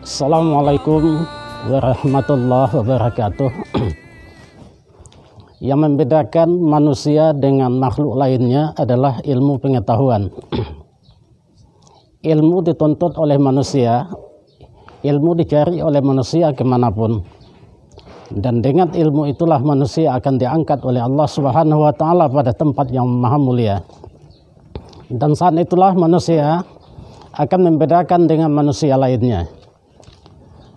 Assalamualaikum warahmatullahi wabarakatuh. Yang membedakan manusia dengan makhluk lainnya adalah ilmu pengetahuan. ilmu dituntut oleh manusia, ilmu dicari oleh manusia kemanapun. Dan dengan ilmu itulah manusia akan diangkat oleh Allah Subhanahu wa taala pada tempat yang maha mulia. Dan saat itulah manusia akan membedakan dengan manusia lainnya.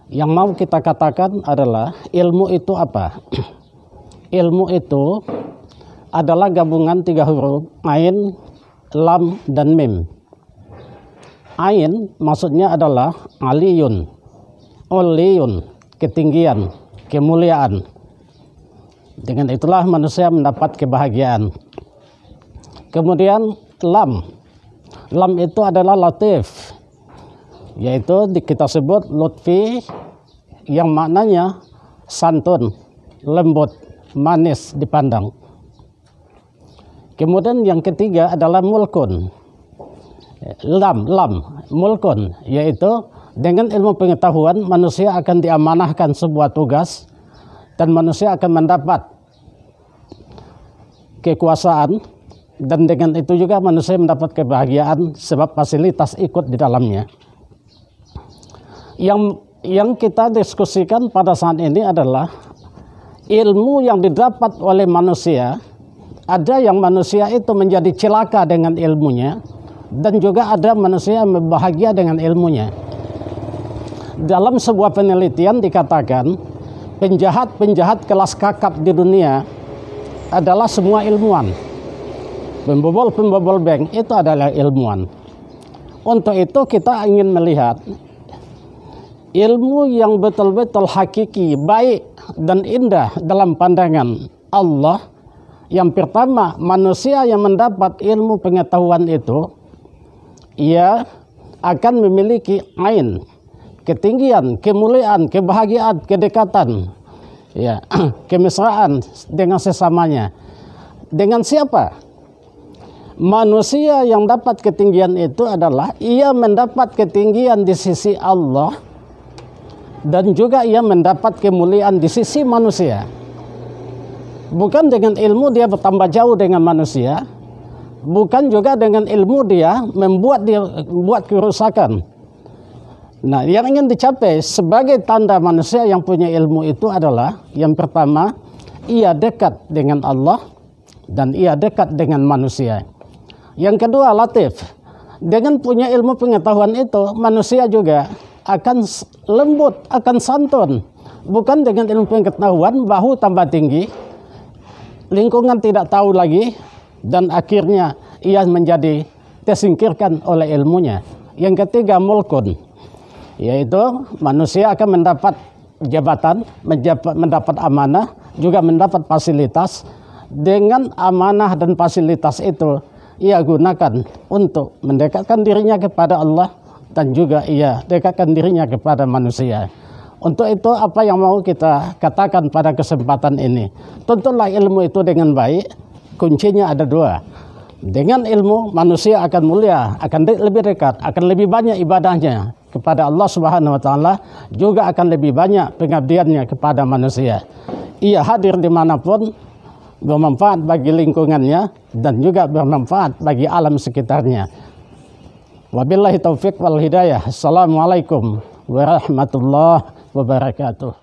Yang mau kita katakan adalah ilmu itu apa? ilmu itu adalah gabungan tiga huruf, ain, lam, dan mim. Ain maksudnya adalah aliyun, oliyun, ketinggian, kemuliaan. Dengan itulah manusia mendapat kebahagiaan. Kemudian lam lam itu adalah latif yaitu kita sebut lutfi yang maknanya santun lembut manis dipandang kemudian yang ketiga adalah mulkun lam lam mulkun yaitu dengan ilmu pengetahuan manusia akan diamanahkan sebuah tugas dan manusia akan mendapat kekuasaan dan dengan itu juga manusia mendapat kebahagiaan sebab fasilitas ikut di dalamnya. Yang yang kita diskusikan pada saat ini adalah ilmu yang didapat oleh manusia. Ada yang manusia itu menjadi celaka dengan ilmunya dan juga ada manusia yang berbahagia dengan ilmunya. Dalam sebuah penelitian dikatakan penjahat-penjahat kelas kakap di dunia adalah semua ilmuwan. Pembobol-pembobol bank itu adalah ilmuwan. Untuk itu kita ingin melihat ilmu yang betul-betul hakiki, baik dan indah dalam pandangan Allah. Yang pertama, manusia yang mendapat ilmu pengetahuan itu ia akan memiliki ain, ketinggian, kemuliaan, kebahagiaan, kedekatan, ya, kemesraan dengan sesamanya. Dengan siapa? manusia yang dapat ketinggian itu adalah ia mendapat ketinggian di sisi Allah dan juga ia mendapat kemuliaan di sisi manusia. Bukan dengan ilmu dia bertambah jauh dengan manusia, bukan juga dengan ilmu dia membuat dia membuat kerusakan. Nah, yang ingin dicapai sebagai tanda manusia yang punya ilmu itu adalah yang pertama, ia dekat dengan Allah dan ia dekat dengan manusia. Yang kedua latif. Dengan punya ilmu pengetahuan itu manusia juga akan lembut, akan santun. Bukan dengan ilmu pengetahuan bahu tambah tinggi, lingkungan tidak tahu lagi dan akhirnya ia menjadi tersingkirkan oleh ilmunya. Yang ketiga mulkun, yaitu manusia akan mendapat jabatan, mendapat amanah, juga mendapat fasilitas. Dengan amanah dan fasilitas itu ia gunakan untuk mendekatkan dirinya kepada Allah dan juga ia dekatkan dirinya kepada manusia. Untuk itu apa yang mau kita katakan pada kesempatan ini? Tentulah ilmu itu dengan baik, kuncinya ada dua. Dengan ilmu manusia akan mulia, akan lebih dekat, akan lebih banyak ibadahnya kepada Allah Subhanahu wa taala, juga akan lebih banyak pengabdiannya kepada manusia. Ia hadir dimanapun bermanfaat bagi lingkungannya dan juga bermanfaat bagi alam sekitarnya. Wabillahi taufik wal hidayah. Assalamualaikum warahmatullahi wabarakatuh.